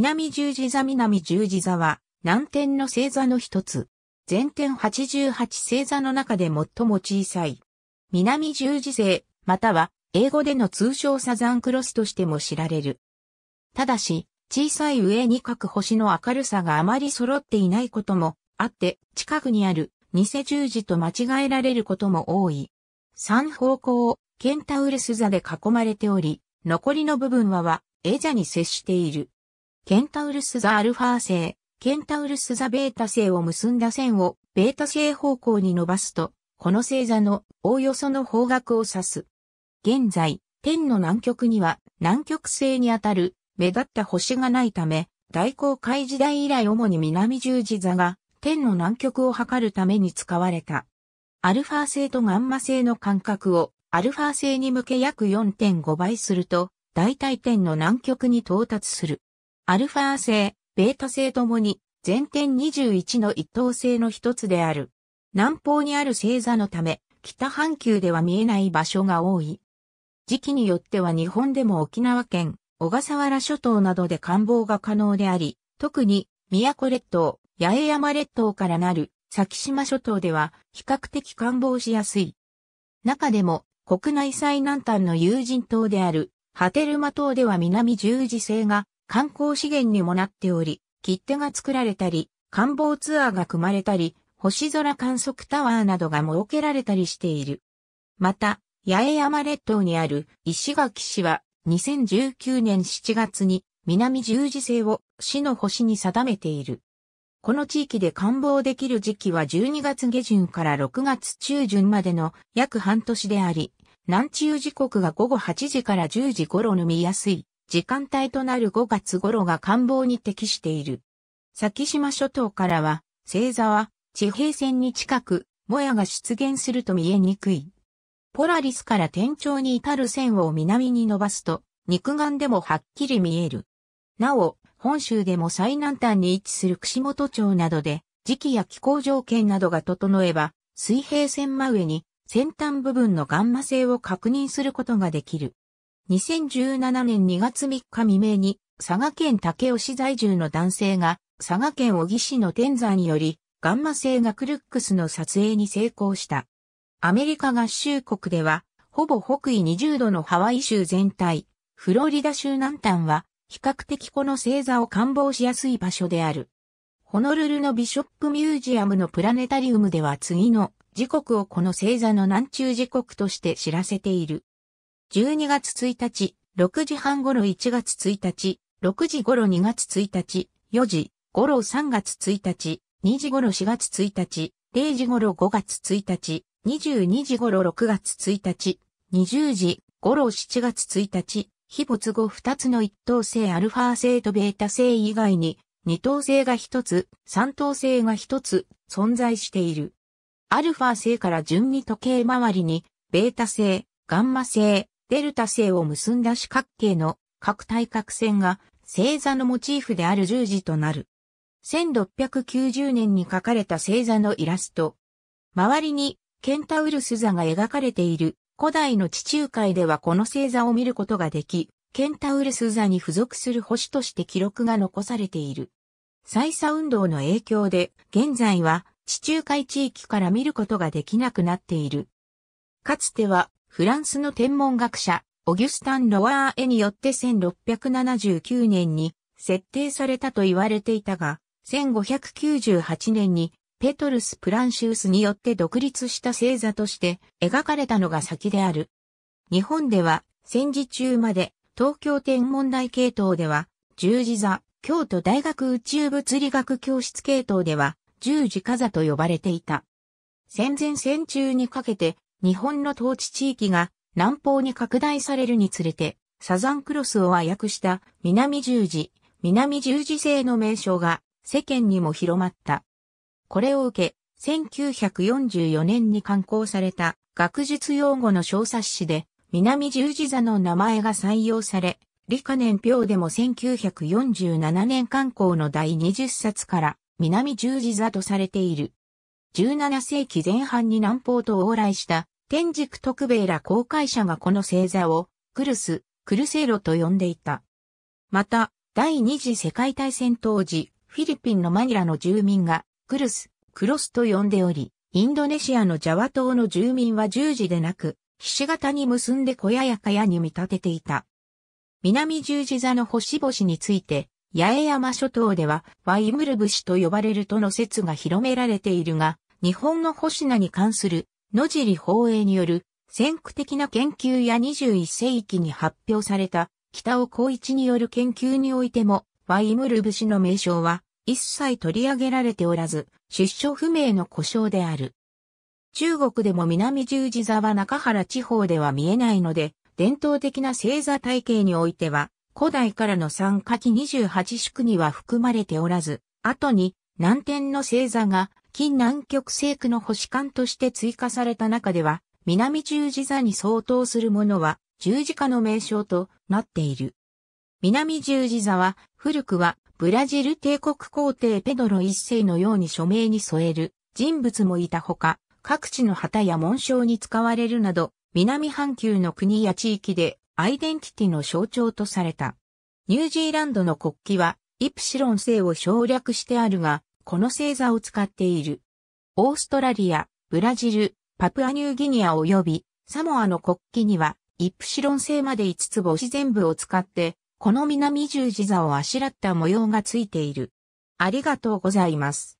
南十字座南十字座は、南天の星座の一つ。全天88星座の中で最も小さい。南十字星、または、英語での通称サザンクロスとしても知られる。ただし、小さい上に各星の明るさがあまり揃っていないこともあって、近くにある偽十字と間違えられることも多い。三方向をケンタウレス座で囲まれており、残りの部分はは、エジャに接している。ケンタウルス座アルファ星、ケンタウルス座ベータ星を結んだ線をベータ星方向に伸ばすと、この星座のおおよその方角を指す。現在、天の南極には南極星にあたる目立った星がないため、大航海時代以来主に南十字座が天の南極を測るために使われた。アルファ星とガンマ星の間隔をアルファ星に向け約4.5倍すると、大体天の南極に到達する。アルファ製、ベータ製ともに、全点21の一等星の一つである。南方にある星座のため、北半球では見えない場所が多い。時期によっては日本でも沖縄県、小笠原諸島などで観望が可能であり、特に、宮古列島、八重山列島からなる、先島諸島では、比較的観望しやすい。中でも、国内最南端の有人島である、波照間島では南十字星が観光資源にもなっており、切手が作られたり、観望ツアーが組まれたり、星空観測タワーなどが設けられたりしている。また、八重山列島にある石垣市は2019年7月に南十字星を市の星に定めている。この地域で観望できる時期は12月下旬から6月中旬までの約半年であり、南中時刻が午後8時から10時頃の見やすい時間帯となる5月頃が官房に適している。先島諸島からは、星座は地平線に近く、もやが出現すると見えにくい。ポラリスから天頂に至る線を南に伸ばすと、肉眼でもはっきり見える。なお、本州でも最南端に位置する串本町などで、時期や気候条件などが整えば、水平線真上に先端部分のガンマ性を確認することができる。2017年2月3日未明に、佐賀県武雄市在住の男性が、佐賀県小城市の天山により、ガンマ星がクルックスの撮影に成功した。アメリカ合衆国では、ほぼ北緯20度のハワイ州全体、フロリダ州南端は、比較的この星座を観望しやすい場所である。ホノルルのビショップミュージアムのプラネタリウムでは次の時刻をこの星座の南中時刻として知らせている。12月1日、6時半頃1月1日、6時頃2月1日、4時頃3月1日、2時頃4月1日、0時頃5月1日、22時頃6月1日、20時頃7月1日、非没後2つの一等星アルファ星とベータ星以外に、二等星が1つ、三等星が1つ存在している。アルファ星から順に時計回りに、ベータ星、ガンマ星、デルタ星を結んだ四角形の各対角線が星座のモチーフである十字となる。1690年に描かれた星座のイラスト。周りにケンタウルス座が描かれている古代の地中海ではこの星座を見ることができ、ケンタウルス座に付属する星として記録が残されている。再差運動の影響で、現在は地中海地域から見ることができなくなっている。かつてはフランスの天文学者、オギュスタン・ロワーエによって1679年に設定されたと言われていたが、1598年にペトルス・プランシウスによって独立した星座として描かれたのが先である。日本では戦時中まで東京天文台系統では十字座、京都大学宇宙物理学教室系統では十字架座と呼ばれていた。戦前戦中にかけて日本の統治地域が南方に拡大されるにつれて、サザンクロスを和訳した南十字、南十字星の名称が世間にも広まった。これを受け、1944年に刊行された学術用語の小冊子で、南十字座の名前が採用され、理科年表でも1947年刊行の第20冊から南十字座とされている。17世紀前半に南方と往来した天竺徳兵衛ら航海者がこの星座をクルス、クルセロと呼んでいた。また、第二次世界大戦当時、フィリピンのマニラの住民がクルス、クロスと呼んでおり、インドネシアのジャワ島の住民は十字でなく、菱形に結んで小屋やかやに見立てていた。南十字座の星々について、八重山諸島ではワイムルブシと呼ばれるとの説が広められているが、日本の星名に関する野尻法営による先駆的な研究や21世紀に発表された北尾光一による研究においてもワイムルブ氏の名称は一切取り上げられておらず出所不明の故障である。中国でも南十字座は中原地方では見えないので伝統的な星座体系においては古代からの三下記28宿には含まれておらず、後に南天の星座が近南極西区の星間として追加された中では、南十字座に相当するものは十字架の名称となっている。南十字座は、古くはブラジル帝国皇帝ペドロ一世のように署名に添える人物もいたほか、各地の旗や紋章に使われるなど、南半球の国や地域でアイデンティティの象徴とされた。ニュージーランドの国旗はイプシロン星を省略してあるが、この星座を使っている。オーストラリア、ブラジル、パプアニューギニア及びサモアの国旗には、イプシロン星まで5つ星全部を使って、この南十字座をあしらった模様がついている。ありがとうございます。